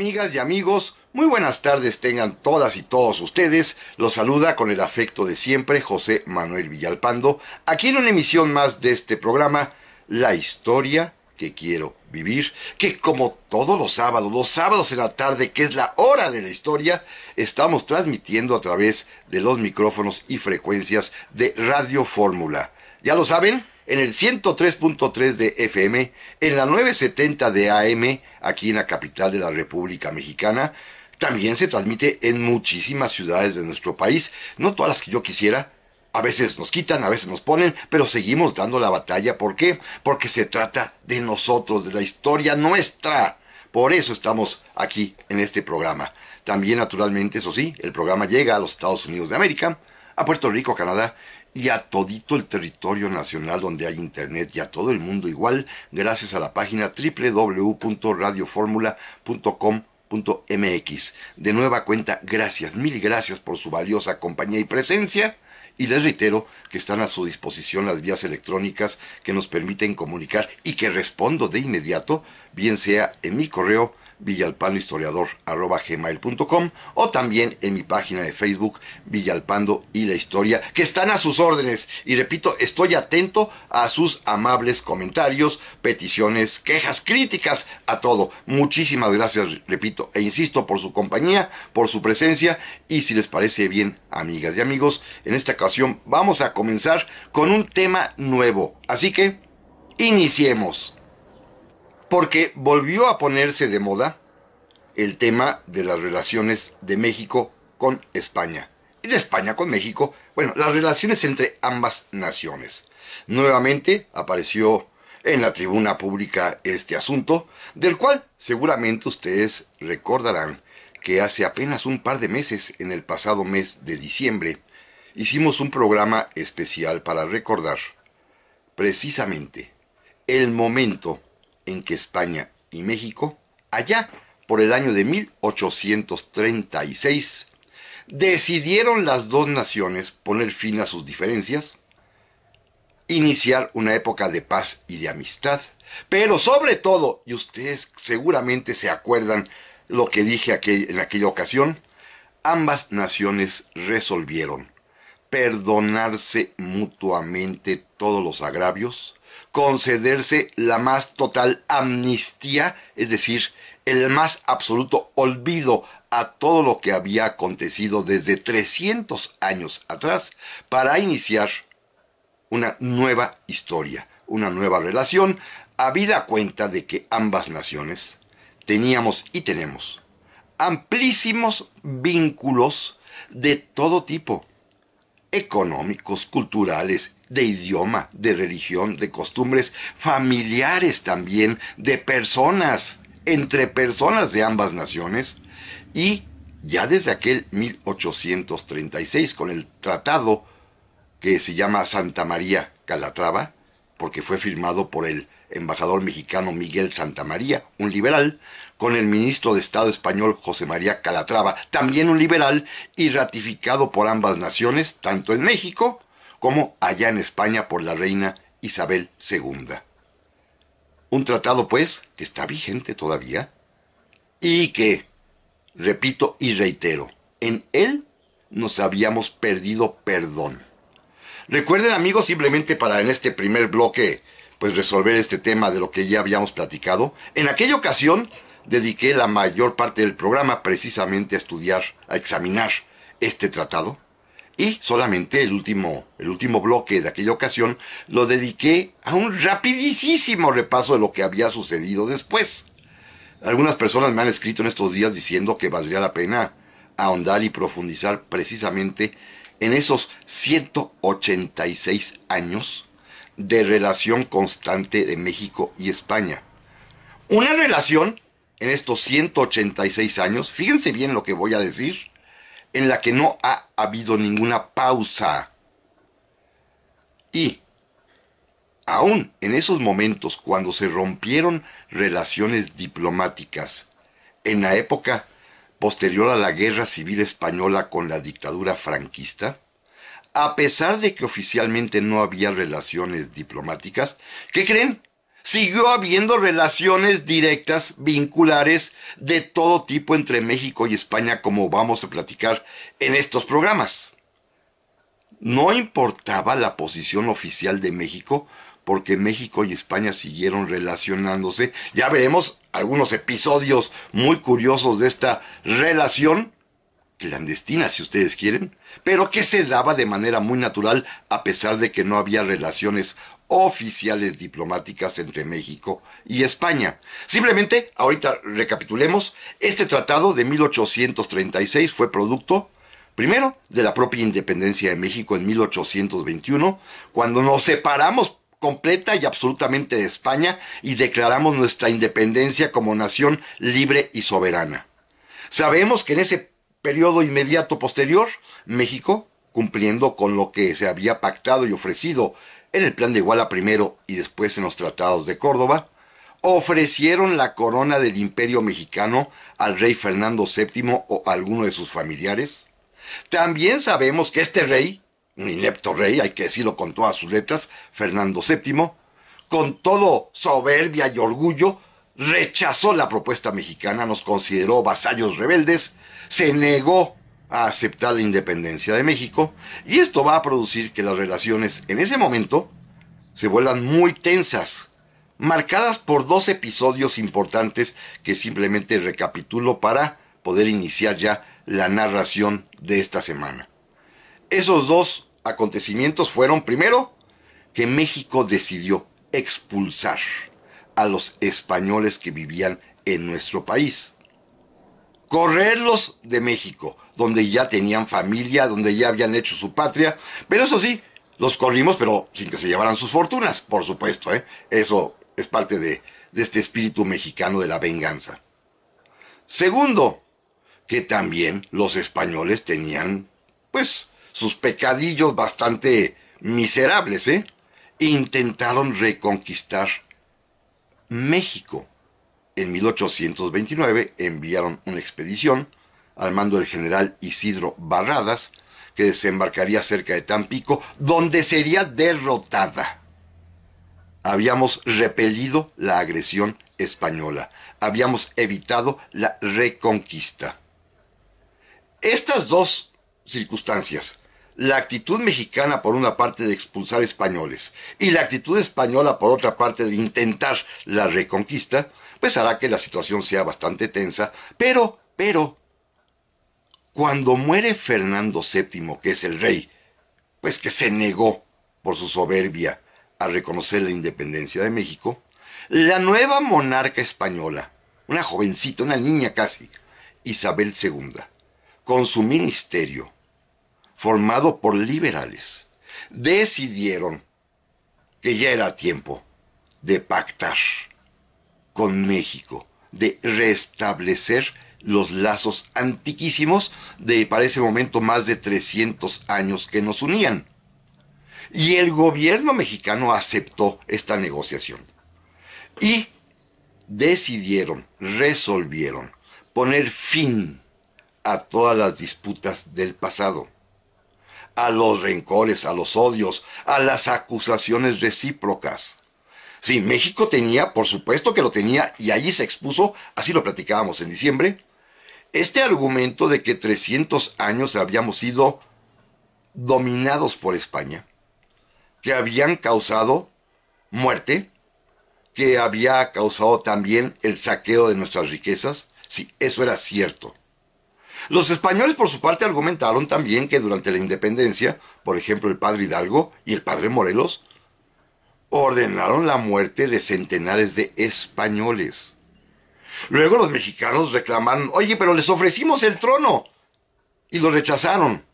Amigas y amigos, muy buenas tardes tengan todas y todos ustedes. Los saluda con el afecto de siempre José Manuel Villalpando, aquí en una emisión más de este programa, La historia que quiero vivir, que como todos los sábados, los sábados en la tarde, que es la hora de la historia, estamos transmitiendo a través de los micrófonos y frecuencias de Radio Fórmula. Ya lo saben, en el 103.3 de FM, en la 970 de AM, aquí en la capital de la República Mexicana. También se transmite en muchísimas ciudades de nuestro país, no todas las que yo quisiera. A veces nos quitan, a veces nos ponen, pero seguimos dando la batalla. ¿Por qué? Porque se trata de nosotros, de la historia nuestra. Por eso estamos aquí en este programa. También, naturalmente, eso sí, el programa llega a los Estados Unidos de América, a Puerto Rico, Canadá y a todito el territorio nacional donde hay internet y a todo el mundo igual gracias a la página www.radioformula.com.mx. De nueva cuenta, gracias, mil gracias por su valiosa compañía y presencia y les reitero que están a su disposición las vías electrónicas que nos permiten comunicar y que respondo de inmediato, bien sea en mi correo villalpandohistoriador.com o también en mi página de Facebook Villalpando y la Historia, que están a sus órdenes. Y repito, estoy atento a sus amables comentarios, peticiones, quejas, críticas, a todo. Muchísimas gracias, repito, e insisto, por su compañía, por su presencia y si les parece bien, amigas y amigos, en esta ocasión vamos a comenzar con un tema nuevo. Así que, iniciemos porque volvió a ponerse de moda el tema de las relaciones de México con España. Y de España con México, bueno, las relaciones entre ambas naciones. Nuevamente apareció en la tribuna pública este asunto, del cual seguramente ustedes recordarán que hace apenas un par de meses, en el pasado mes de diciembre, hicimos un programa especial para recordar precisamente el momento en que España y México, allá por el año de 1836, decidieron las dos naciones poner fin a sus diferencias, iniciar una época de paz y de amistad, pero sobre todo, y ustedes seguramente se acuerdan lo que dije en aquella ocasión, ambas naciones resolvieron perdonarse mutuamente todos los agravios, concederse la más total amnistía, es decir, el más absoluto olvido a todo lo que había acontecido desde 300 años atrás para iniciar una nueva historia, una nueva relación, habida cuenta de que ambas naciones teníamos y tenemos amplísimos vínculos de todo tipo, económicos, culturales, de idioma, de religión, de costumbres, familiares también, de personas entre personas de ambas naciones y ya desde aquel 1836 con el tratado que se llama Santa María Calatrava, porque fue firmado por el embajador mexicano Miguel Santa María, un liberal, con el ministro de Estado español José María Calatrava, también un liberal, y ratificado por ambas naciones, tanto en México como allá en España por la reina Isabel II. Un tratado, pues, que está vigente todavía y que, repito y reitero, en él nos habíamos perdido perdón. Recuerden amigos, simplemente para en este primer bloque, pues resolver este tema de lo que ya habíamos platicado, en aquella ocasión dediqué la mayor parte del programa precisamente a estudiar, a examinar este tratado y solamente el último, el último bloque de aquella ocasión lo dediqué a un rapidísimo repaso de lo que había sucedido después. Algunas personas me han escrito en estos días diciendo que valdría la pena ahondar y profundizar precisamente en esos 186 años de relación constante de México y España. Una relación en estos 186 años, fíjense bien lo que voy a decir, en la que no ha habido ninguna pausa. Y, aún en esos momentos cuando se rompieron relaciones diplomáticas, en la época posterior a la Guerra Civil Española con la dictadura franquista, a pesar de que oficialmente no había relaciones diplomáticas, ¿qué creen? siguió habiendo relaciones directas, vinculares, de todo tipo entre México y España, como vamos a platicar en estos programas. No importaba la posición oficial de México, porque México y España siguieron relacionándose. Ya veremos algunos episodios muy curiosos de esta relación, clandestina si ustedes quieren, pero que se daba de manera muy natural a pesar de que no había relaciones oficiales diplomáticas entre México y España. Simplemente, ahorita recapitulemos, este tratado de 1836 fue producto, primero, de la propia independencia de México en 1821, cuando nos separamos completa y absolutamente de España y declaramos nuestra independencia como nación libre y soberana. Sabemos que en ese periodo inmediato posterior, México, cumpliendo con lo que se había pactado y ofrecido en el plan de Iguala primero y después en los tratados de Córdoba, ofrecieron la corona del imperio mexicano al rey Fernando VII o a alguno de sus familiares. También sabemos que este rey, un inepto rey, hay que decirlo con todas sus letras, Fernando VII, con todo soberbia y orgullo, rechazó la propuesta mexicana, nos consideró vasallos rebeldes, se negó a aceptar la independencia de México y esto va a producir que las relaciones en ese momento se vuelvan muy tensas, marcadas por dos episodios importantes que simplemente recapitulo para poder iniciar ya la narración de esta semana. Esos dos acontecimientos fueron primero que México decidió expulsar a los españoles que vivían en nuestro país correrlos de México, donde ya tenían familia, donde ya habían hecho su patria, pero eso sí, los corrimos, pero sin que se llevaran sus fortunas, por supuesto, ¿eh? eso es parte de, este espíritu mexicano de la venganza. Segundo, que también los españoles tenían, pues, sus pecadillos bastante miserables, ¿eh? Intentaron reconquistar México. En 1829 enviaron una expedición al mando del general Isidro Barradas, que desembarcaría cerca de Tampico, donde sería derrotada. Habíamos repelido la agresión española, habíamos evitado la reconquista. Estas dos circunstancias, la actitud mexicana por una parte de expulsar españoles y la actitud española por otra parte de intentar la reconquista, pues hará que la situación sea bastante tensa, pero, pero, cuando muere Fernando VII, que es el rey, pues que se negó por su soberbia a reconocer la independencia de México, la nueva monarca española, una jovencita, una niña casi, Isabel II, con su ministerio, formado por liberales, decidieron que ya era tiempo de pactar con México, de restablecer los lazos antiquísimos de para ese momento más de 300 años que nos unían. Y el gobierno mexicano aceptó esta negociación. Y decidieron, resolvieron poner fin a todas las disputas del pasado, a los rencores, a los odios, a las acusaciones recíprocas Sí, México tenía, por supuesto que lo tenía, y allí se expuso, así lo platicábamos en diciembre, este argumento de que 300 años habíamos sido dominados por España, que habían causado muerte, que había causado también el saqueo de nuestras riquezas. Sí, eso era cierto. Los españoles, por su parte, argumentaron también que durante la independencia, por ejemplo, el padre Hidalgo y el padre Morelos, ordenaron la muerte de centenares de españoles. Luego los mexicanos reclamaron, oye, pero les ofrecimos el trono. Y lo rechazaron.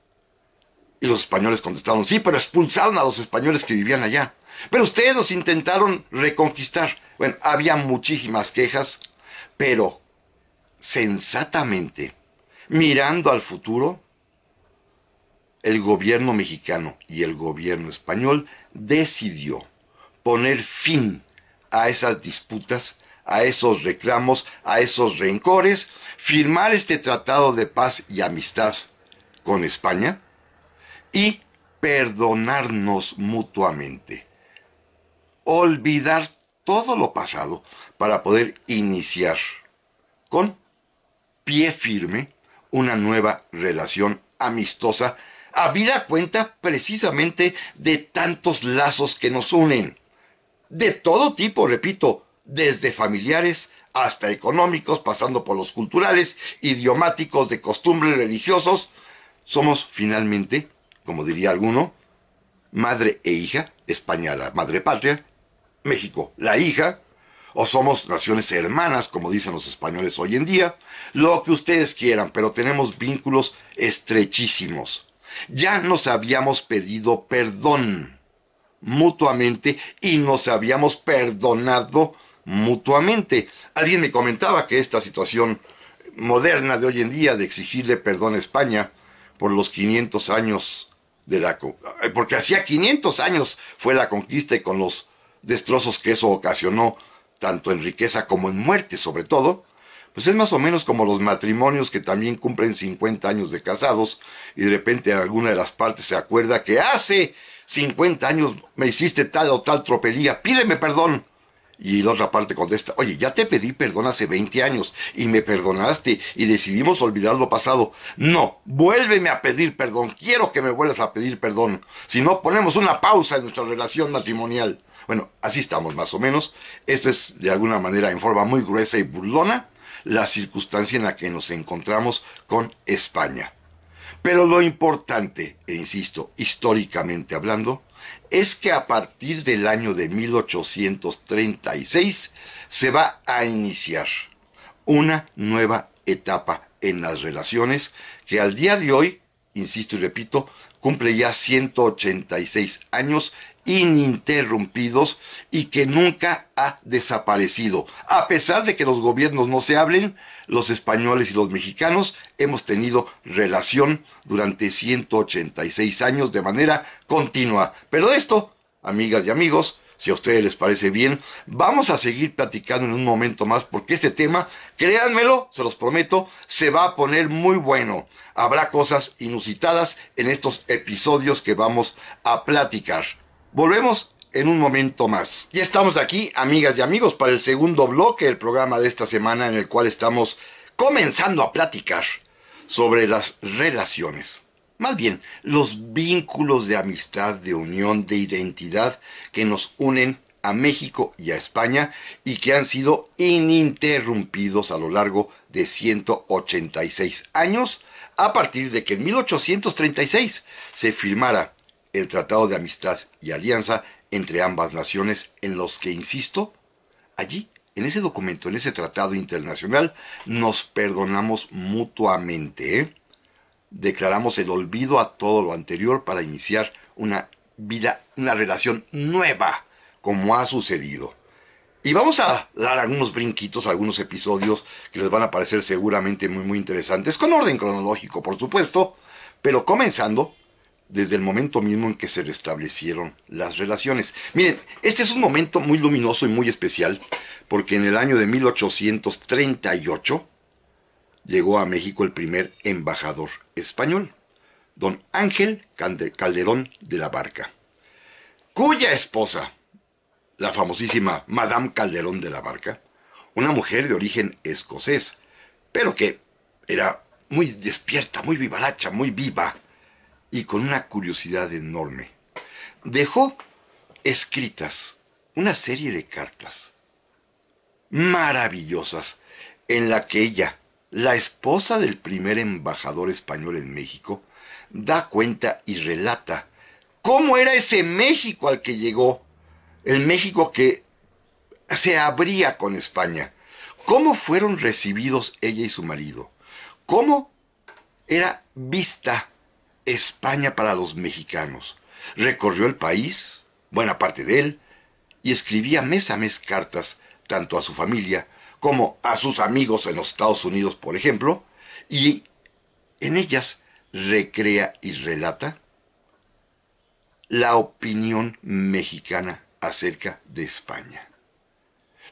Y los españoles contestaron, sí, pero expulsaron a los españoles que vivían allá. Pero ustedes nos intentaron reconquistar. Bueno, había muchísimas quejas, pero sensatamente, mirando al futuro, el gobierno mexicano y el gobierno español decidió poner fin a esas disputas, a esos reclamos, a esos rencores, firmar este tratado de paz y amistad con España y perdonarnos mutuamente. Olvidar todo lo pasado para poder iniciar con pie firme una nueva relación amistosa, habida cuenta precisamente de tantos lazos que nos unen de todo tipo, repito, desde familiares hasta económicos, pasando por los culturales, idiomáticos, de costumbres religiosos, somos finalmente, como diría alguno, madre e hija, España la madre patria, México la hija, o somos naciones hermanas, como dicen los españoles hoy en día, lo que ustedes quieran, pero tenemos vínculos estrechísimos. Ya nos habíamos pedido perdón mutuamente y nos habíamos perdonado mutuamente. Alguien me comentaba que esta situación moderna de hoy en día de exigirle perdón a España por los 500 años de la... Eh, porque hacía 500 años fue la conquista y con los destrozos que eso ocasionó, tanto en riqueza como en muerte sobre todo, pues es más o menos como los matrimonios que también cumplen 50 años de casados y de repente alguna de las partes se acuerda que hace 50 años me hiciste tal o tal tropelía, pídeme perdón. Y la otra parte contesta, oye, ya te pedí perdón hace 20 años y me perdonaste y decidimos olvidar lo pasado. No, vuélveme a pedir perdón, quiero que me vuelvas a pedir perdón. Si no, ponemos una pausa en nuestra relación matrimonial. Bueno, así estamos más o menos. Esto es de alguna manera en forma muy gruesa y burlona la circunstancia en la que nos encontramos con España. Pero lo importante, e insisto, históricamente hablando, es que a partir del año de 1836 se va a iniciar una nueva etapa en las relaciones que al día de hoy, insisto y repito, cumple ya 186 años ininterrumpidos y que nunca ha desaparecido, a pesar de que los gobiernos no se hablen, los españoles y los mexicanos hemos tenido relación durante 186 años de manera continua. Pero de esto, amigas y amigos, si a ustedes les parece bien, vamos a seguir platicando en un momento más porque este tema, créanmelo, se los prometo, se va a poner muy bueno. Habrá cosas inusitadas en estos episodios que vamos a platicar. Volvemos en un momento más. Y estamos aquí, amigas y amigos, para el segundo bloque del programa de esta semana en el cual estamos comenzando a platicar sobre las relaciones. Más bien, los vínculos de amistad, de unión, de identidad que nos unen a México y a España y que han sido ininterrumpidos a lo largo de 186 años a partir de que en 1836 se firmara el Tratado de Amistad y Alianza entre ambas naciones en los que, insisto, allí, en ese documento, en ese tratado internacional, nos perdonamos mutuamente. ¿eh? Declaramos el olvido a todo lo anterior para iniciar una vida, una relación nueva, como ha sucedido. Y vamos a dar algunos brinquitos, algunos episodios que les van a parecer seguramente muy, muy interesantes, con orden cronológico, por supuesto, pero comenzando desde el momento mismo en que se restablecieron las relaciones. Miren, este es un momento muy luminoso y muy especial, porque en el año de 1838 llegó a México el primer embajador español, don Ángel Calderón de la Barca, cuya esposa, la famosísima Madame Calderón de la Barca, una mujer de origen escocés, pero que era muy despierta, muy vivaracha, muy viva, y con una curiosidad enorme. Dejó escritas una serie de cartas maravillosas en la que ella, la esposa del primer embajador español en México, da cuenta y relata cómo era ese México al que llegó, el México que se abría con España, cómo fueron recibidos ella y su marido, cómo era vista España para los mexicanos. Recorrió el país, buena parte de él, y escribía mes a mes cartas tanto a su familia como a sus amigos en los Estados Unidos, por ejemplo, y en ellas recrea y relata la opinión mexicana acerca de España.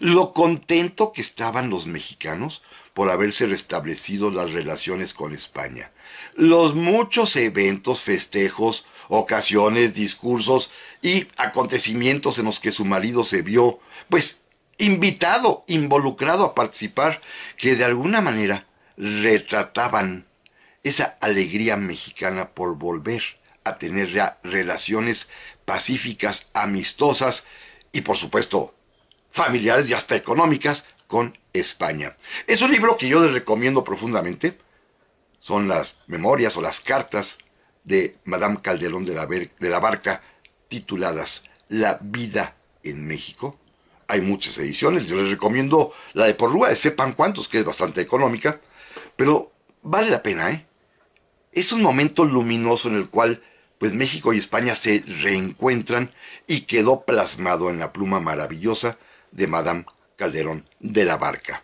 Lo contento que estaban los mexicanos por haberse restablecido las relaciones con España, los muchos eventos, festejos, ocasiones, discursos y acontecimientos en los que su marido se vio, pues, invitado, involucrado a participar, que de alguna manera retrataban esa alegría mexicana por volver a tener relaciones pacíficas, amistosas y por supuesto familiares y hasta económicas con España. Es un libro que yo les recomiendo profundamente son las memorias o las cartas de Madame Calderón de la, Barca tituladas La vida en México. Hay muchas ediciones, yo les recomiendo la de Porrúa, eh, sepan cuántos, que es bastante económica, pero vale la pena, ¿eh? Es un momento luminoso en el cual pues México y España se reencuentran y quedó plasmado en la pluma maravillosa de Madame Calderón de la Barca.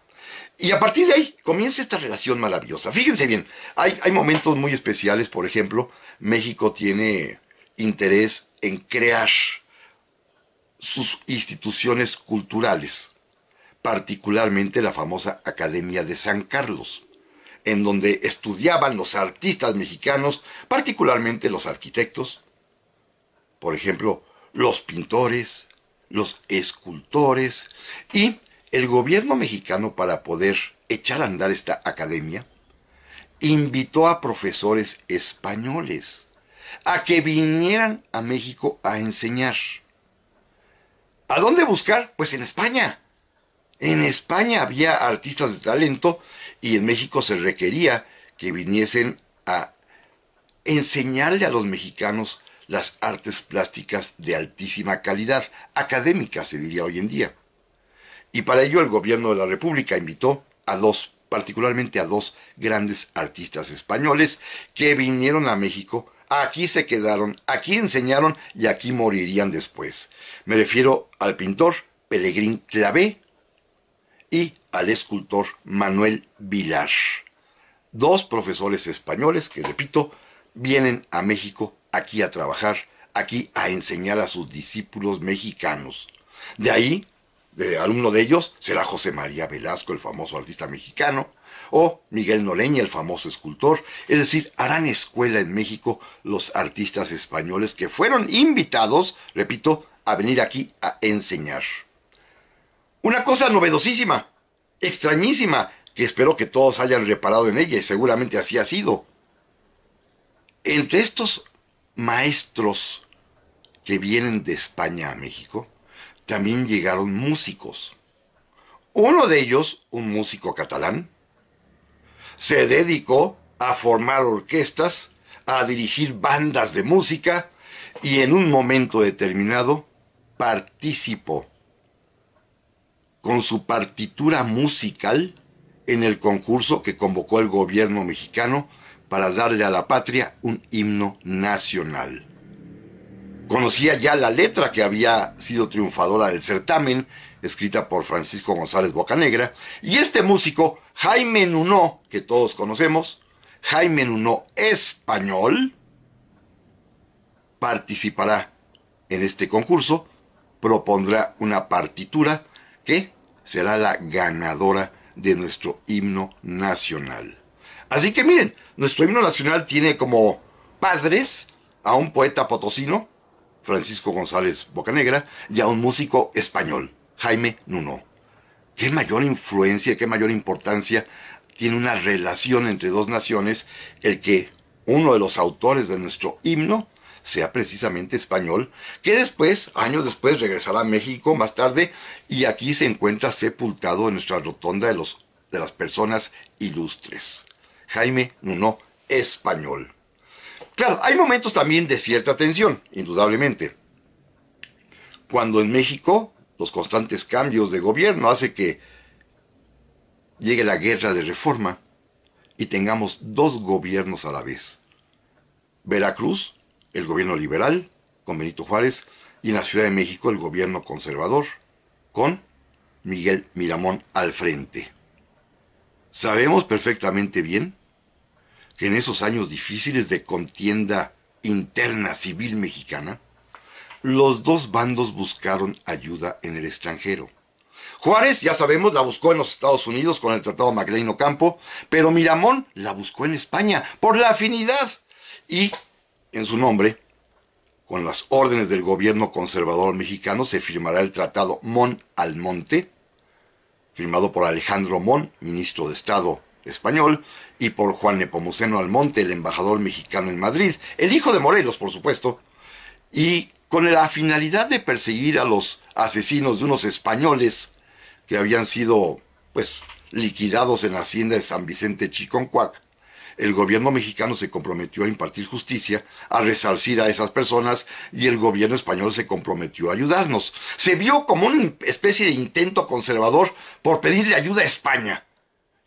Y a partir de ahí comienza esta relación maravillosa. Fíjense bien, hay, momentos muy especiales, por ejemplo, México tiene interés en crear sus instituciones culturales, particularmente la famosa Academia de San Carlos, en donde estudiaban los artistas mexicanos, particularmente los arquitectos, por ejemplo, los pintores, los escultores, y el gobierno mexicano para poder echar a andar esta academia, invitó a profesores españoles a que vinieran a México a enseñar. ¿A dónde buscar? Pues en España. En España había artistas de talento y en México se requería que viniesen a enseñarle a los mexicanos las artes plásticas de altísima calidad, académica se diría hoy en día. Y para ello el gobierno de la República invitó a dos, particularmente a dos grandes artistas españoles que vinieron a México, aquí se quedaron, aquí enseñaron y aquí morirían después. Me refiero al pintor Pelegrín Clavé y al escultor Manuel Vilar. Dos profesores españoles que, repito, vienen a México aquí a trabajar, aquí a enseñar a sus discípulos mexicanos. De ahí de alumno de ellos será José María Velasco, el famoso artista mexicano, o Miguel Noreña, el famoso escultor. Es decir, harán escuela en México los artistas españoles que fueron invitados, repito, a venir aquí a enseñar. Una cosa novedosísima, extrañísima, que espero que todos hayan reparado en ella y seguramente así ha sido. Entre estos maestros que vienen de España a México, también llegaron músicos. Uno de ellos, un músico catalán, se dedicó a formar orquestas, a dirigir bandas de música y en un momento determinado participó con su partitura musical en el concurso que convocó el gobierno mexicano para darle a la patria un himno nacional. Conocía ya la letra que había sido triunfadora del certamen, escrita por Francisco González Bocanegra, y este músico, Jaime Nuno, que todos conocemos, Jaime Nuno español, participará en este concurso, propondrá una partitura que será la ganadora de nuestro himno nacional. Así que miren, nuestro himno nacional tiene como padres a un poeta potosino, Francisco González Bocanegra, y a un músico español, Jaime Nuno. ¿Qué mayor influencia, qué mayor importancia tiene una relación entre dos naciones el que uno de los autores de nuestro himno sea precisamente español, que después, años después, regresará a México más tarde y aquí se encuentra sepultado en nuestra rotonda de, de las personas ilustres. Jaime Nuno, español. Claro, hay momentos también de cierta tensión, indudablemente. Cuando en México los constantes cambios de gobierno hace que llegue la guerra de reforma y tengamos dos gobiernos a la vez. Veracruz, el gobierno liberal, con Benito Juárez, y en la Ciudad de México el gobierno conservador, con Miguel Miramón al frente. Sabemos perfectamente bien que en esos años difíciles de contienda interna civil mexicana, los dos bandos buscaron ayuda en el extranjero. Juárez, ya sabemos, la buscó en los Estados Unidos con el Tratado Magdaleno Campo, pero Miramón la buscó en España por la afinidad y, en su nombre, con las órdenes del gobierno conservador mexicano se firmará el Tratado Mon al firmado por Alejandro Mon, ministro de Estado español, y por Juan Nepomuceno Almonte, el embajador mexicano en Madrid, el hijo de Morelos, por supuesto, y con la finalidad de perseguir a los asesinos de unos españoles que habían sido, pues, liquidados en la hacienda de San Vicente Chiconcuac, el gobierno mexicano se comprometió a impartir justicia, a resarcir a esas personas y el gobierno español se comprometió a ayudarnos. Se vio como una especie de intento conservador por pedirle ayuda a España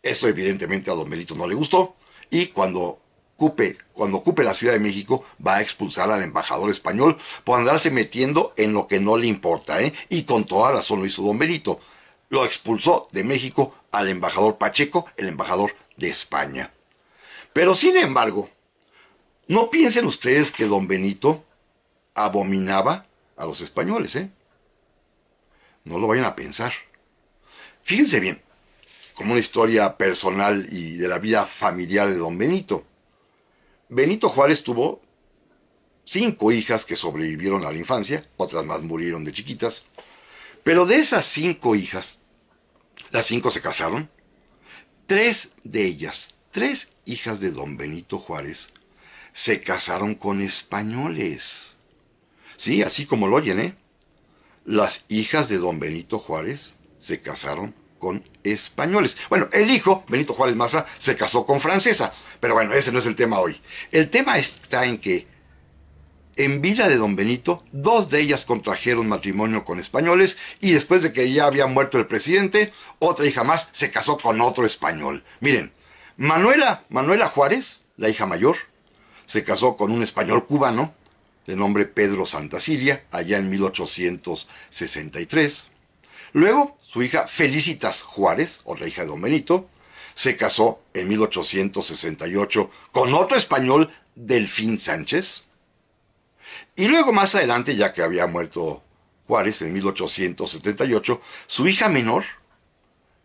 eso evidentemente a don Benito no le gustó y cuando ocupe, cuando ocupe la Ciudad de México va a expulsar al embajador español por andarse metiendo en lo que no le importa. ¿eh? Y con toda razón lo hizo don Benito. Lo expulsó de México al embajador Pacheco, el embajador de España. Pero sin embargo, no piensen ustedes que don Benito abominaba a los españoles, ¿eh? No lo vayan a pensar. Fíjense bien, como una historia personal y de la vida familiar de don Benito. Benito Juárez tuvo cinco hijas que sobrevivieron a la infancia, otras más murieron de chiquitas, pero de esas cinco hijas, las cinco se casaron, tres de ellas, tres hijas de don Benito Juárez, se casaron con españoles. Sí, así como lo oyen, ¿eh? Las hijas de don Benito Juárez se casaron con españoles. Bueno, el hijo, Benito Juárez Maza, se casó con francesa, pero bueno, ese no es el tema hoy. El tema está en que en vida de don Benito, dos de ellas contrajeron matrimonio con españoles y después de que ya había muerto el presidente, otra hija más se casó con otro español. Miren, Manuela, Manuela Juárez, la hija mayor, se casó con un español cubano de nombre Pedro Santa Santacilia allá en 1863. Luego, su hija Felicitas Juárez, otra hija de Don Benito, se casó en 1868 con otro español, Delfín Sánchez. Y luego, más adelante, ya que había muerto Juárez en 1878, su hija menor,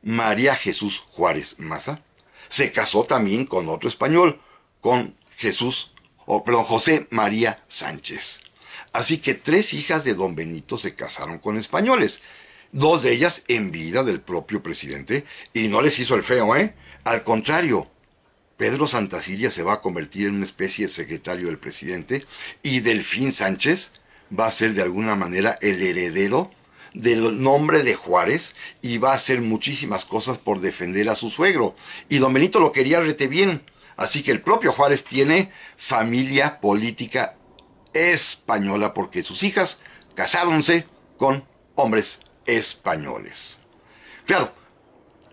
María Jesús Juárez Maza, se casó también con otro español, con Jesús, o perdón, José María Sánchez. Así que tres hijas de don Benito se casaron con españoles dos de ellas en vida del propio presidente, y no les hizo el feo, ¿eh? Al contrario, Pedro Santacilia se va a convertir en una especie de secretario del presidente y Delfín Sánchez va a ser de alguna manera el heredero del nombre de Juárez y va a hacer muchísimas cosas por defender a su suegro. Y don Benito lo quería rete bien. Así que el propio Juárez tiene familia política española porque sus hijas casáronse con hombres españoles. Claro,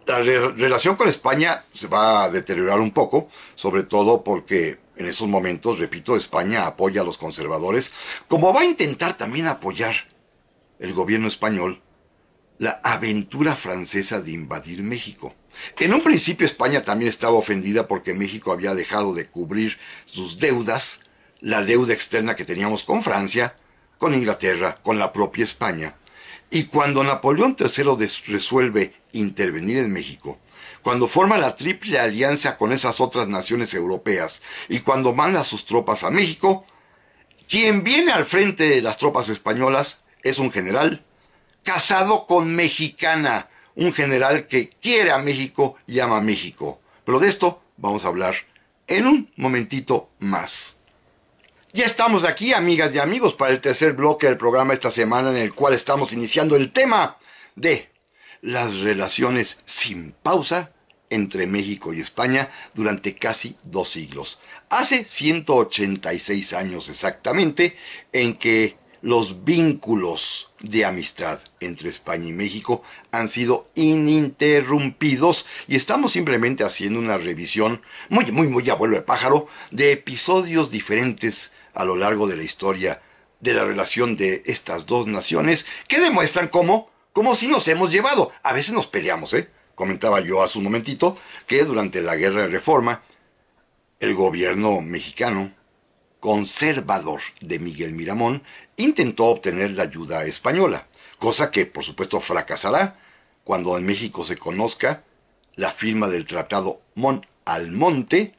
la relación con España se va a deteriorar un poco, sobre todo porque en esos momentos, repito, España apoya a los conservadores, como va a intentar también apoyar el gobierno español la aventura francesa de invadir México. En un principio España también estaba ofendida porque México había dejado de cubrir sus deudas, la deuda externa que teníamos con Francia, con Inglaterra, con la propia España. Y cuando Napoleón III resuelve intervenir en México, cuando forma la triple alianza con esas otras naciones europeas y cuando manda sus tropas a México, quien viene al frente de las tropas españolas es un general casado con mexicana, un general que quiere a México y ama a México. Pero de esto vamos a hablar en un momentito más. Ya estamos aquí, amigas y amigos, para el tercer bloque del programa esta semana en el cual estamos iniciando el tema de las relaciones sin pausa entre México y España durante casi dos siglos. Hace 186 años exactamente en que los vínculos de amistad entre España y México han sido ininterrumpidos y estamos simplemente haciendo una revisión muy, muy, muy abuelo de pájaro de episodios diferentes a lo largo de la historia de la relación de estas dos naciones que demuestran cómo, cómo si nos hemos llevado. A veces nos peleamos, ¿eh? Comentaba yo hace un momentito que durante la Guerra de Reforma, el gobierno mexicano conservador de Miguel Miramón intentó obtener la ayuda española, cosa que por supuesto fracasará cuando en México se conozca la firma del Tratado Montalmonte, Almonte,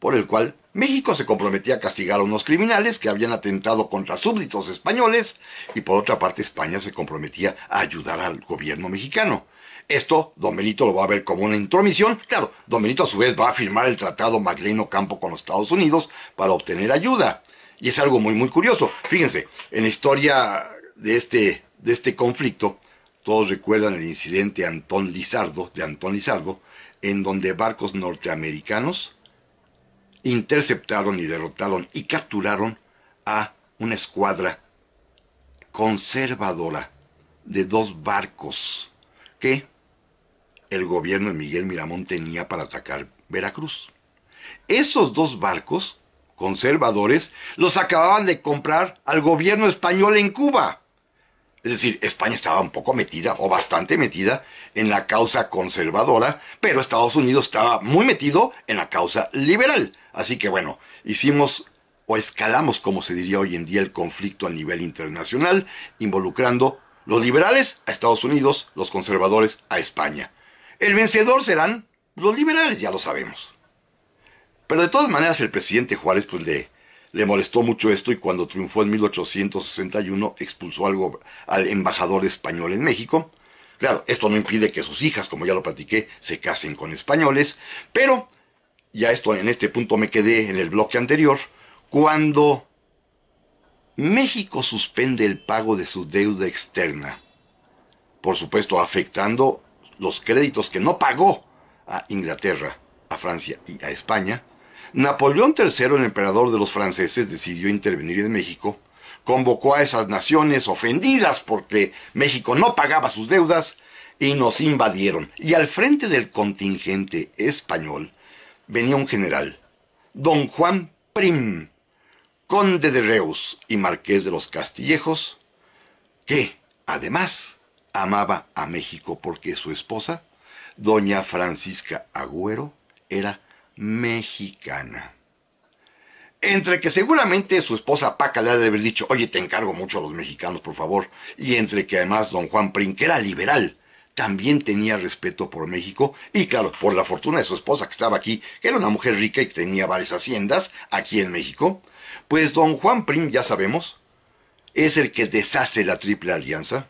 por el cual México se comprometía a castigar a unos criminales que habían atentado contra súbditos españoles y por otra parte España se comprometía a ayudar al gobierno mexicano. Esto don Benito lo va a ver como una intromisión. Claro, don Benito a su vez va a firmar el tratado Magleno Campo con los Estados Unidos para obtener ayuda. Y es algo muy muy curioso. Fíjense, en la historia de este, de este conflicto, todos recuerdan el incidente Antón Lizardo, de Antón Lizardo, en donde barcos norteamericanos interceptaron y derrotaron y capturaron a una escuadra conservadora de dos barcos que el gobierno de Miguel Miramón tenía para atacar Veracruz. Esos dos barcos conservadores los acababan de comprar al gobierno español en Cuba. Es decir, España estaba un poco metida o bastante metida en la causa conservadora, pero Estados Unidos estaba muy metido en la causa liberal. Así que bueno, hicimos o escalamos, como se diría hoy en día, el conflicto a nivel internacional, involucrando los liberales a Estados Unidos, los conservadores a España. El vencedor serán los liberales, ya lo sabemos. Pero de todas maneras el presidente Juárez pues, le, molestó mucho esto y cuando triunfó en 1861 expulsó algo al embajador español en México. Claro, esto no impide que sus hijas, como ya lo platiqué, se casen con españoles, pero ya esto en este punto me quedé en el bloque anterior, cuando México suspende el pago de su deuda externa, por supuesto afectando los créditos que no pagó a Inglaterra, a Francia y a España, Napoleón III, el emperador de los franceses, decidió intervenir en México, convocó a esas naciones ofendidas porque México no pagaba sus deudas y nos invadieron. Y al frente del contingente español venía un general, don Juan Prim, conde de Reus y marqués de los Castillejos, que, además, amaba a México porque su esposa, doña Francisca Agüero, era mexicana. Entre que seguramente su esposa Paca le ha de haber dicho, oye, te encargo mucho a los mexicanos, por favor, y entre que además don Juan Prim, que era liberal, también tenía respeto por México y claro, por la fortuna de su esposa que estaba aquí, que era una mujer rica y tenía varias haciendas aquí en México, pues don Juan Prim, ya sabemos, es el que deshace la Triple Alianza,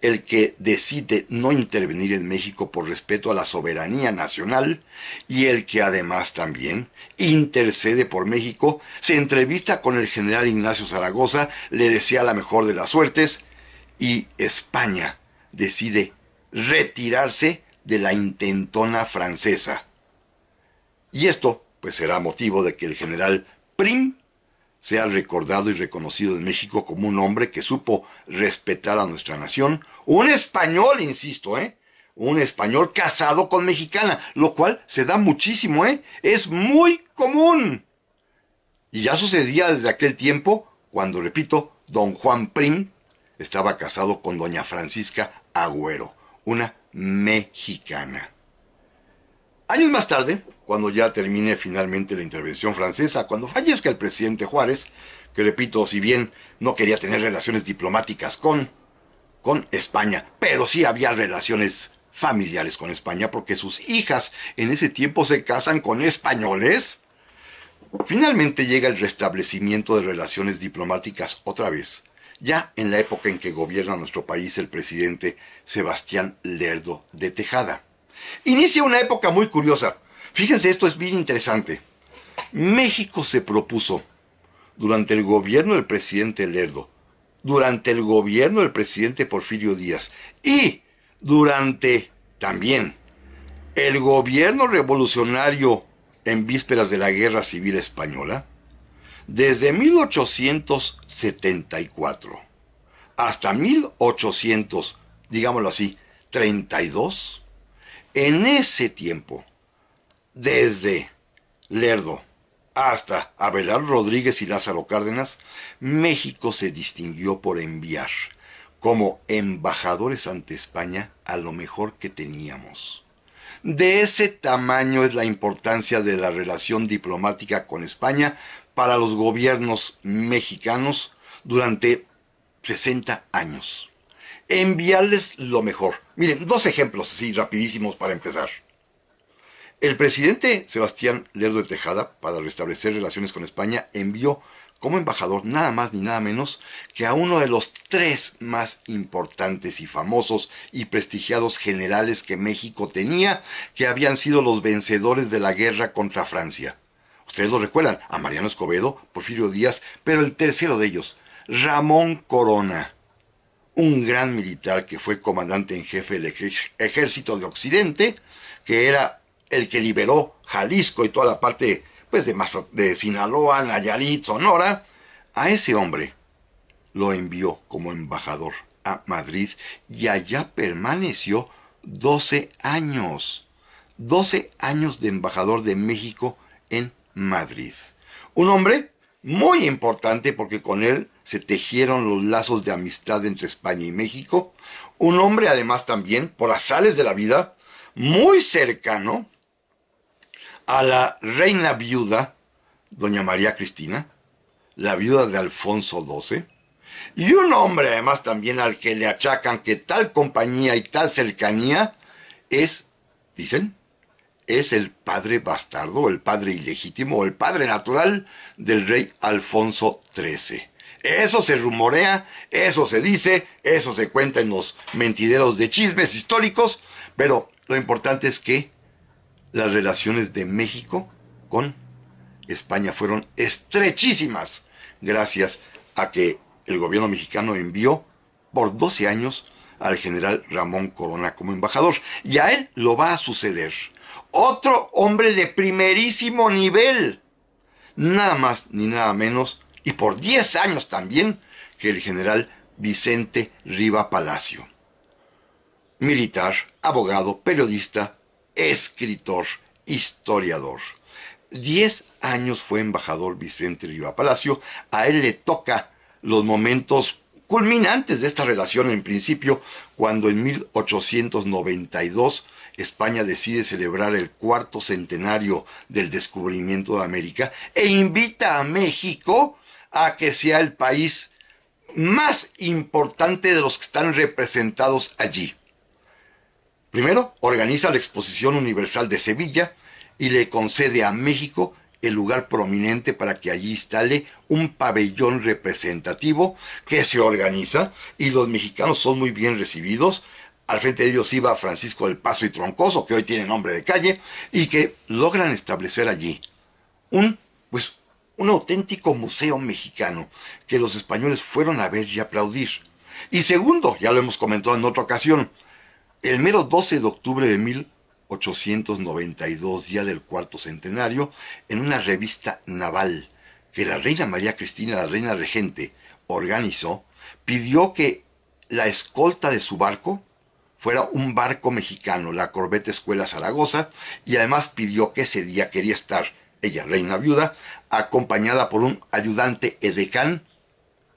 el que decide no intervenir en México por respeto a la soberanía nacional y el que además también intercede por México, se entrevista con el general Ignacio Zaragoza, le desea la mejor de las suertes y España decide retirarse de la intentona francesa. Y esto, pues, será motivo de que el general Prim sea recordado y reconocido en México como un hombre que supo respetar a nuestra nación, un español, insisto, ¿eh? Un español casado con mexicana, lo cual se da muchísimo, ¿eh? Es muy común. Y ya sucedía desde aquel tiempo cuando, repito, don Juan Prim estaba casado con doña Francisca Agüero una mexicana. Años más tarde, cuando ya termine finalmente la intervención francesa, cuando fallezca el presidente Juárez, que repito, si bien no quería tener relaciones diplomáticas con, con España, pero sí había relaciones familiares con España, porque sus hijas en ese tiempo se casan con españoles, finalmente llega el restablecimiento de relaciones diplomáticas otra vez ya en la época en que gobierna nuestro país el presidente Sebastián Lerdo de Tejada. Inicia una época muy curiosa. Fíjense, esto es bien interesante. México se propuso, durante el gobierno del presidente Lerdo, durante el gobierno del presidente Porfirio Díaz y durante también el gobierno revolucionario en vísperas de la Guerra Civil Española, desde 1800 74 hasta 1800, digámoslo así, 32, en ese tiempo, desde Lerdo hasta Abelardo Rodríguez y Lázaro Cárdenas, México se distinguió por enviar como embajadores ante España a lo mejor que teníamos. De ese tamaño es la importancia de la relación diplomática con España para los gobiernos mexicanos durante 60 años. Enviarles lo mejor. Miren, dos ejemplos así rapidísimos para empezar. El presidente Sebastián Lerdo de Tejada, para restablecer relaciones con España, envió como embajador nada más ni nada menos que a uno de los tres más importantes y famosos y prestigiados generales que México tenía, que habían sido los vencedores de la guerra contra Francia. Ustedes lo recuerdan, a Mariano Escobedo, Porfirio Díaz, pero el tercero de ellos, Ramón Corona, un gran militar que fue comandante en jefe del ejército de Occidente, que era el que liberó Jalisco y toda la parte pues, de, de Sinaloa, Nayarit, Sonora. A ese hombre lo envió como embajador a Madrid y allá permaneció 12 años. 12 años de embajador de México en Madrid. Un hombre muy importante porque con él se tejieron los lazos de amistad entre España y México. Un hombre además también, por azales de la vida, muy cercano a la reina viuda, doña María Cristina, la viuda de Alfonso XII, y un hombre además también al que le achacan que tal compañía y tal cercanía es, dicen, es el padre bastardo, el padre ilegítimo, el padre natural del rey Alfonso XIII. Eso se rumorea, eso se dice, eso se cuenta en los mentideros de chismes históricos, pero lo importante es que las relaciones de México con España fueron estrechísimas gracias a que el gobierno mexicano envió por 12 años al general Ramón Corona como embajador y a él lo va a suceder otro hombre de primerísimo nivel, nada más ni nada menos, y por 10 años también, que el general Vicente Riva Palacio. Militar, abogado, periodista, escritor, historiador. 10 años fue embajador Vicente Riva Palacio, a él le toca los momentos Culmina antes de esta relación en principio, cuando en 1892 España decide celebrar el cuarto centenario del descubrimiento de América e invita a México a que sea el país más importante de los que están representados allí. Primero, organiza la Exposición Universal de Sevilla y le concede a México el lugar prominente para que allí instale un pabellón representativo que se organiza y los mexicanos son muy bien recibidos. Al frente de ellos iba Francisco del Paso y Troncoso, que hoy tiene nombre de calle, y que logran establecer allí un, pues, un auténtico museo mexicano que los españoles fueron a ver y aplaudir. Y segundo, ya lo hemos comentado en otra ocasión, el mero 12 de octubre de mil 892 día del cuarto centenario, en una revista naval que la reina María Cristina, la reina regente, organizó, pidió que la escolta de su barco fuera un barco mexicano, la corbeta Escuela Zaragoza, y además pidió que ese día quería estar ella, reina viuda, acompañada por un ayudante edecán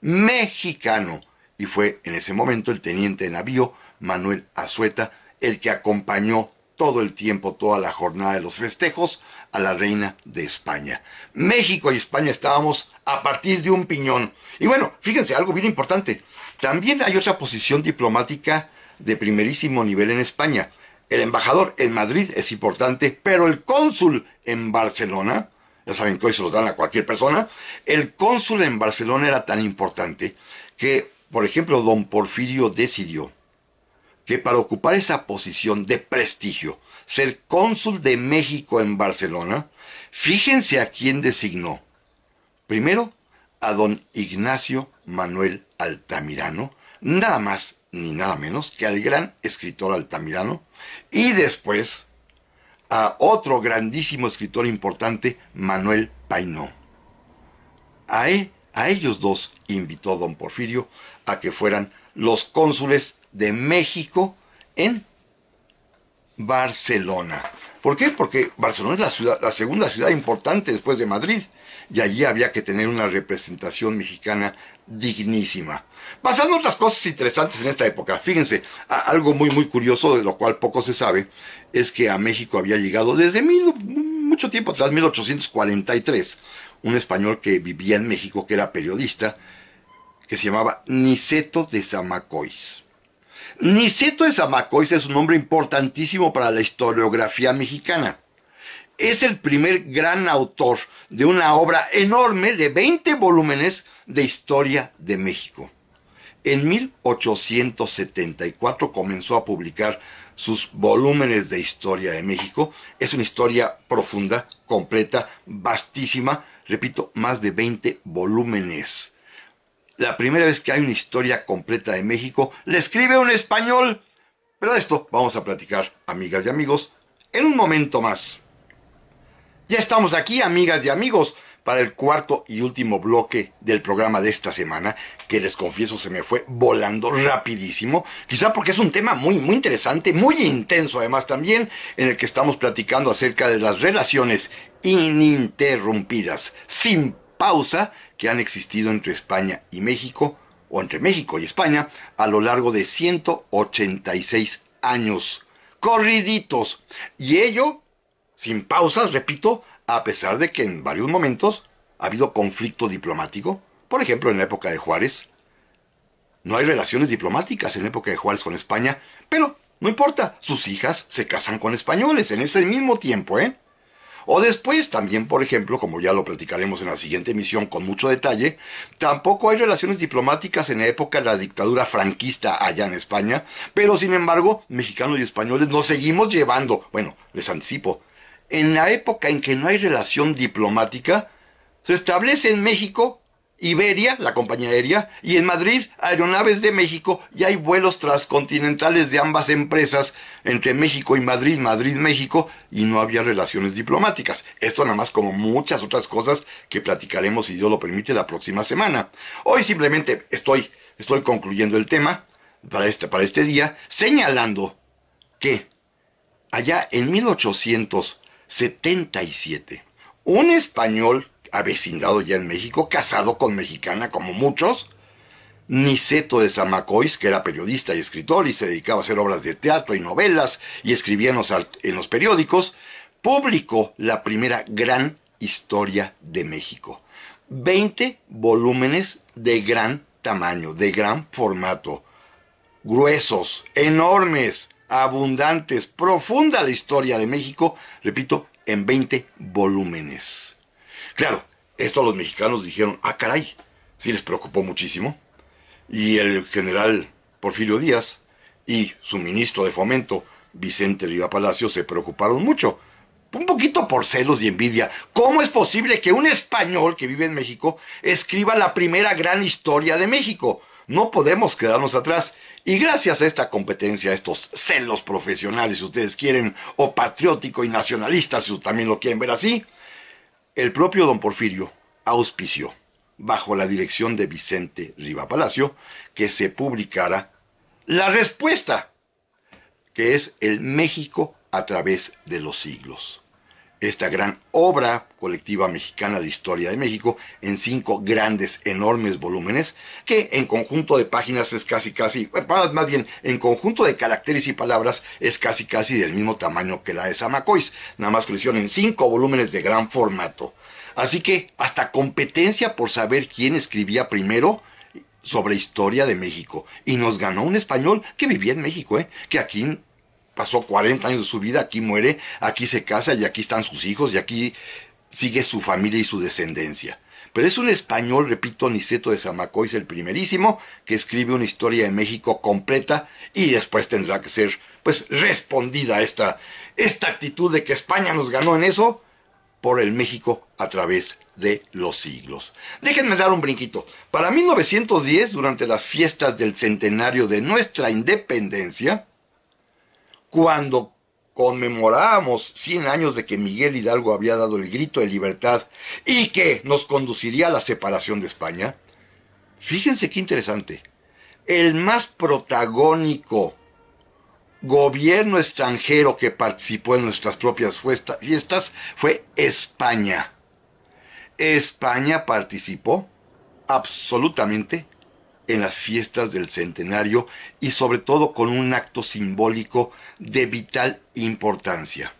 mexicano. Y fue en ese momento el teniente de navío Manuel Azueta el que acompañó todo el tiempo, toda la jornada de los festejos a la reina de España. México y España estábamos a partir de un piñón. Y bueno, fíjense, algo bien importante. También hay otra posición diplomática de primerísimo nivel en España. El embajador en Madrid es importante, pero el cónsul en Barcelona, ya saben que hoy se los dan a cualquier persona, el cónsul en Barcelona era tan importante que, por ejemplo, don Porfirio decidió que para ocupar esa posición de prestigio, ser cónsul de México en Barcelona, fíjense a quién designó. Primero, a don Ignacio Manuel Altamirano, nada más ni nada menos que al gran escritor Altamirano, y después a otro grandísimo escritor importante, Manuel Painó. A, e, a ellos dos invitó don Porfirio a que fueran los cónsules de México en Barcelona. ¿Por qué? Porque Barcelona es la, segunda ciudad importante después de Madrid y allí había que tener una representación mexicana dignísima. Pasando otras cosas interesantes en esta época, fíjense, algo muy muy curioso de lo cual poco se sabe es que a México había llegado desde mucho tiempo atrás, 1843, un español que vivía en México, que era periodista, que se llamaba Niceto de Zamacois. Niceto de Zamacois es un hombre importantísimo para la historiografía mexicana. Es el primer gran autor de una obra enorme de 20 volúmenes de historia de México. En 1874 comenzó a publicar sus volúmenes de historia de México. Es una historia profunda, completa, vastísima. Repito, más de 20 volúmenes la primera vez que hay una historia completa de México, Le escribe un español. Pero de esto vamos a platicar, amigas y amigos, en un momento más. Ya estamos aquí, amigas y amigos, para el cuarto y último bloque del programa de esta semana, que les confieso se me fue volando rapidísimo, quizá porque es un tema muy, muy interesante, muy intenso además también, en el que estamos platicando acerca de las relaciones ininterrumpidas, sin pausa, que han existido entre España y México, o entre México y España, a lo largo de 186 años. Corriditos. Y ello, sin pausas, repito, a pesar de que en varios momentos ha habido conflicto diplomático, por ejemplo en la época de Juárez. No hay relaciones diplomáticas en la época de Juárez con España, pero no importa, sus hijas se casan con españoles en ese mismo tiempo, ¿eh? O después, también, por ejemplo, como ya lo platicaremos en la siguiente emisión con mucho detalle, tampoco hay relaciones diplomáticas en la época de la dictadura franquista allá en España, pero sin embargo, mexicanos y españoles nos seguimos llevando, bueno, les anticipo, en la época en que no hay relación diplomática, se establece en México Iberia, la compañía aérea, y en Madrid, Aeronaves de México, y hay vuelos transcontinentales de ambas empresas entre México y Madrid, Madrid, México, y no había relaciones diplomáticas. Esto nada más como muchas otras cosas que platicaremos, si Dios lo permite, la próxima semana. Hoy simplemente estoy, estoy concluyendo el tema para este, para este día, señalando que allá en 1877, un español avecindado ya en México, casado con mexicana como muchos, Niceto de Zamacois, que era periodista y escritor y se dedicaba a hacer obras de teatro y novelas y escribía en los, periódicos, publicó la primera gran historia de México. Veinte volúmenes de gran tamaño, de gran formato, gruesos, enormes, abundantes, profunda la historia de México, repito, en 20 volúmenes. Claro, esto los mexicanos dijeron, ah, caray, sí les preocupó muchísimo. Y el general Porfirio Díaz y su ministro de Fomento, Vicente Riva Palacio, se preocuparon mucho. Un poquito por celos y envidia. ¿Cómo es posible que un español que vive en México escriba la primera gran historia de México? No podemos quedarnos atrás. Y gracias a esta competencia, a estos celos profesionales, si ustedes quieren, o patriótico y nacionalista, si también lo quieren ver así, el propio don Porfirio auspició, bajo la dirección de Vicente Riva Palacio, que se publicara La Respuesta, que es el México a través de los siglos esta gran obra colectiva mexicana de historia de México en cinco grandes, enormes volúmenes, que en conjunto de páginas es casi casi, más bien en conjunto de caracteres y palabras es casi casi del mismo tamaño que la de Samacois, nada más que lo en cinco volúmenes de gran formato. Así que hasta competencia por saber quién escribía primero sobre historia de México. Y nos ganó un español que vivía en México, ¿eh? que aquí pasó 40 años de su vida, aquí muere, aquí se casa y aquí están sus hijos y aquí sigue su familia y su descendencia. Pero es un español, repito, Niceto de Zamacois, el primerísimo, que escribe una historia de México completa y después tendrá que ser, pues, respondida esta, esta actitud de que España nos ganó en eso por el México a través de los siglos. Déjenme dar un brinquito. Para 1910, durante las fiestas del centenario de nuestra independencia, cuando conmemorábamos 100 años de que Miguel Hidalgo había dado el grito de libertad y que nos conduciría a la separación de España, fíjense qué interesante, el más protagónico gobierno extranjero que participó en nuestras propias fiestas fue España. España participó absolutamente en las fiestas del centenario y sobre todo con un acto simbólico de vital importancia.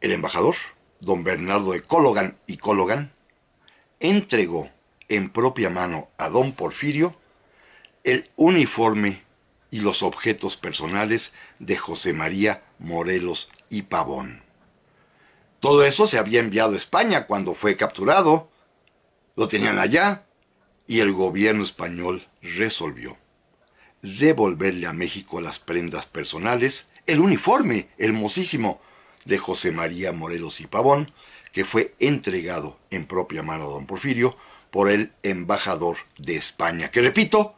El embajador, don Bernardo de Cologan y Cologan, entregó en propia mano a don Porfirio el uniforme y los objetos personales de José María Morelos y Pavón. Todo eso se había enviado a España cuando fue capturado. Lo tenían allá y el gobierno español resolvió devolverle a México las prendas personales, el uniforme hermosísimo de José María Morelos y Pavón, que fue entregado en propia mano a don Porfirio por el embajador de España, que repito,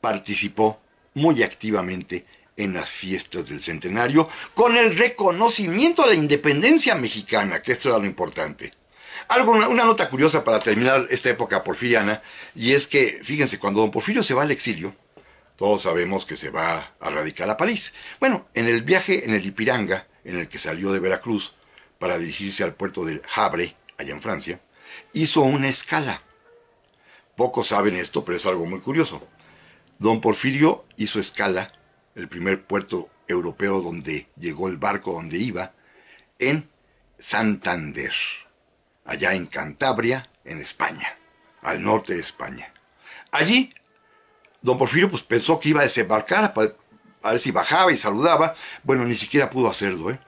participó muy activamente en las fiestas del centenario con el reconocimiento de la independencia mexicana, que esto era lo importante. Algo, una, nota curiosa para terminar esta época porfiriana, y es que, fíjense, cuando don Porfirio se va al exilio, todos sabemos que se va a radicar a París. Bueno, en el viaje en el Ipiranga, en el que salió de Veracruz para dirigirse al puerto del Havre, allá en Francia, hizo una escala. Pocos saben esto, pero es algo muy curioso. Don Porfirio hizo escala, el primer puerto europeo donde llegó el barco donde iba, en Santander, allá en Cantabria, en España, al norte de España. Allí don Porfirio pues, pensó que iba a desembarcar a ver si bajaba y saludaba. Bueno, ni siquiera pudo hacerlo. ¿eh?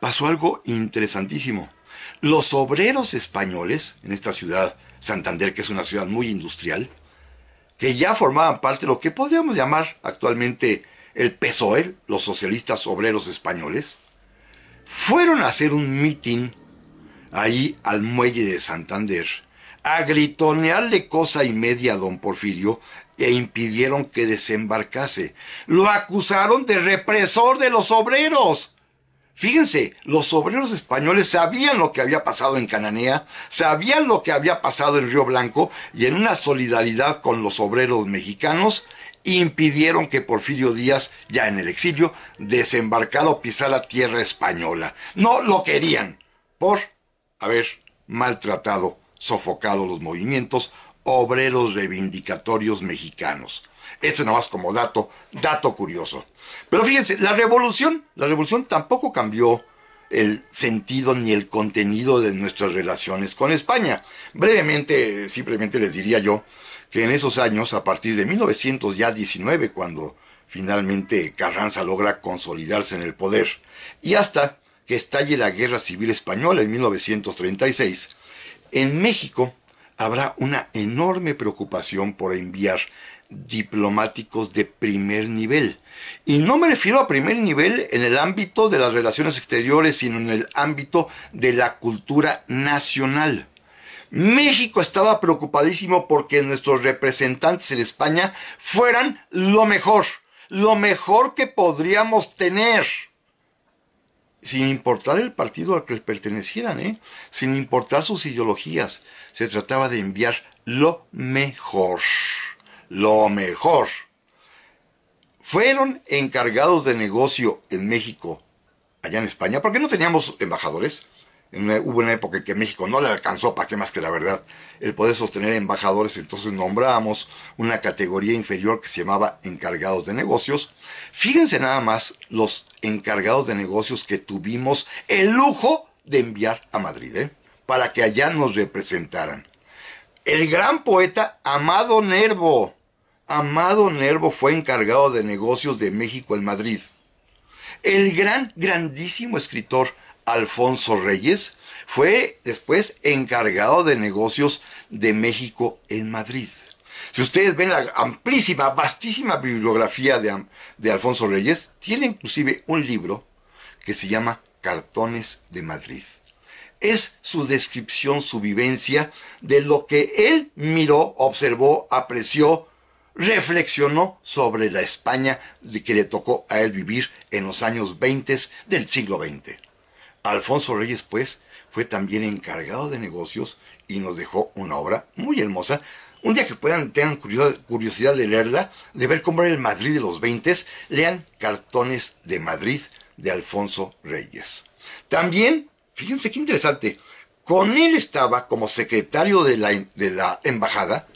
Pasó algo interesantísimo. Los obreros españoles en esta ciudad, Santander, que es una ciudad muy industrial, que ya formaban parte de lo que podríamos llamar actualmente el PSOE, los socialistas obreros españoles, fueron a hacer un mitin ahí al muelle de Santander, a gritonearle cosa y media a don Porfirio e impidieron que desembarcase. Lo acusaron de represor de los obreros. Fíjense, los obreros españoles sabían lo que había pasado en Cananea, sabían lo que había pasado en Río Blanco y en una solidaridad con los obreros mexicanos impidieron que Porfirio Díaz, ya en el exilio, desembarcara o pisara tierra española. No lo querían por haber maltratado, sofocado los movimientos, obreros reivindicatorios mexicanos. Este nada más como dato, dato curioso. Pero fíjense, la revolución, la revolución tampoco cambió el sentido ni el contenido de nuestras relaciones con España. Brevemente, simplemente les diría yo que en esos años, a partir de 1919, cuando finalmente Carranza logra consolidarse en el poder, y hasta que estalle la Guerra Civil Española en 1936, en México habrá una enorme preocupación por enviar diplomáticos de primer nivel. Y no me refiero a primer nivel en el ámbito de las relaciones exteriores, sino en el ámbito de la cultura nacional. México estaba preocupadísimo porque nuestros representantes en España fueran lo mejor, lo mejor que podríamos tener sin importar el partido al que pertenecieran, ¿eh? sin importar sus ideologías. Se trataba de enviar lo mejor, lo mejor. Fueron encargados de negocio en México, allá en España, porque no teníamos embajadores hubo una época en que México no le alcanzó, para qué más que la verdad, el poder sostener embajadores, entonces nombrábamos una categoría inferior que se llamaba encargados de negocios. Fíjense nada más los encargados de negocios que tuvimos el lujo de enviar a Madrid, ¿eh? para que allá nos representaran. El gran poeta Amado Nervo. Amado Nervo fue encargado de negocios de México en Madrid. El gran, grandísimo escritor Alfonso Reyes, fue después encargado de negocios de México en Madrid. Si ustedes ven la amplísima, vastísima bibliografía de, Alfonso Reyes, tiene inclusive un libro que se llama Cartones de Madrid. Es su descripción, su vivencia de lo que él miró, observó, apreció, reflexionó sobre la España que le tocó a él vivir en los años 20 del siglo XX. Alfonso Reyes, pues, fue también encargado de negocios y nos dejó una obra muy hermosa. Un día que puedan, tengan curiosidad de leerla, de ver cómo era el Madrid de los 20, lean Cartones de Madrid de Alfonso Reyes. También, fíjense qué interesante, con él estaba como secretario de la embajada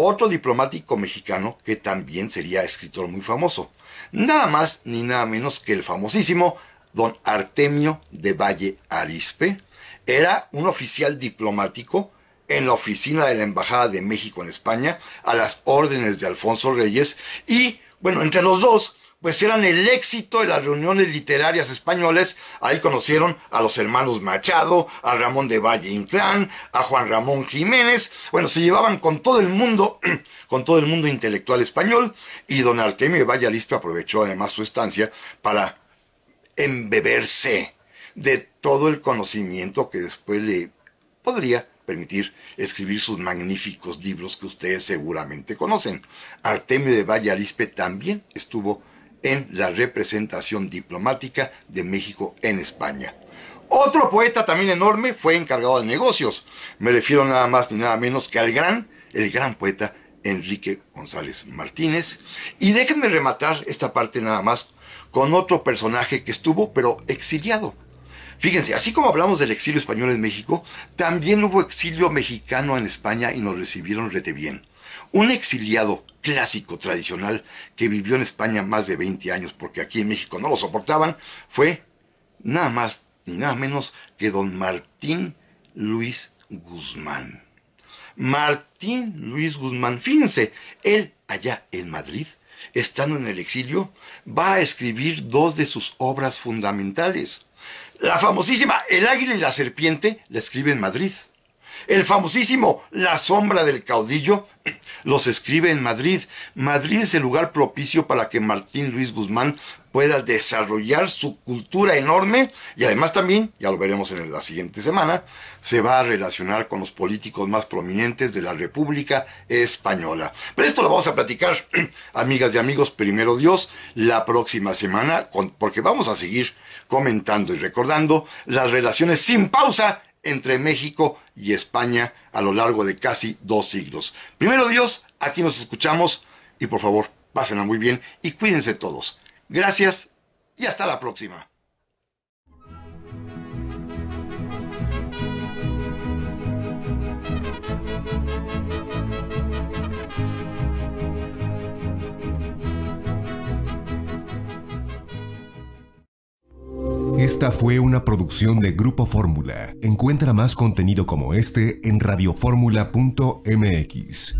otro diplomático mexicano que también sería escritor muy famoso. Nada más ni nada menos que el famosísimo don Artemio de Valle Arispe, era un oficial diplomático en la oficina de la Embajada de México en España, a las órdenes de Alfonso Reyes, y bueno, entre los dos, pues eran el éxito de las reuniones literarias españoles. Ahí conocieron a los hermanos Machado, a Ramón de Valle Inclán, a Juan Ramón Jiménez. Bueno, se llevaban con todo el mundo, con todo el mundo intelectual español. Y don Artemio de Valle Arispe aprovechó además su estancia para embeberse de todo el conocimiento que después le podría permitir escribir sus magníficos libros que ustedes seguramente conocen. Artemio de Valle también estuvo en la representación diplomática de México en España. Otro poeta también enorme fue encargado de negocios. Me refiero nada más ni nada menos que al gran, el gran poeta Enrique González Martínez. Y déjenme rematar esta parte nada más con otro personaje que estuvo, pero exiliado. Fíjense, así como hablamos del exilio español en México, también hubo exilio mexicano en España y nos recibieron rete bien. Un exiliado clásico, tradicional, que vivió en España más de 20 años porque aquí en México no lo soportaban, fue nada más ni nada menos que don Martín Luis Guzmán. Martín Luis Guzmán, fíjense, él allá en Madrid estando en el exilio, va a escribir dos de sus obras fundamentales. La famosísima El águila y la serpiente la escribe en Madrid. El famosísimo La sombra del caudillo los escribe en Madrid. Madrid es el lugar propicio para que Martín Luis Guzmán pueda desarrollar su cultura enorme y además también, ya lo veremos en la siguiente semana, se va a relacionar con los políticos más prominentes de la República Española. Pero esto lo vamos a platicar, amigas y amigos, primero Dios, la próxima semana, porque vamos a seguir comentando y recordando las relaciones sin pausa entre México y España a lo largo de casi dos siglos. Primero Dios, aquí nos escuchamos y por favor, pásenla muy bien y cuídense todos. Gracias y hasta la próxima. Esta fue una producción de Grupo Fórmula. Encuentra más contenido como este en radioformula.mx.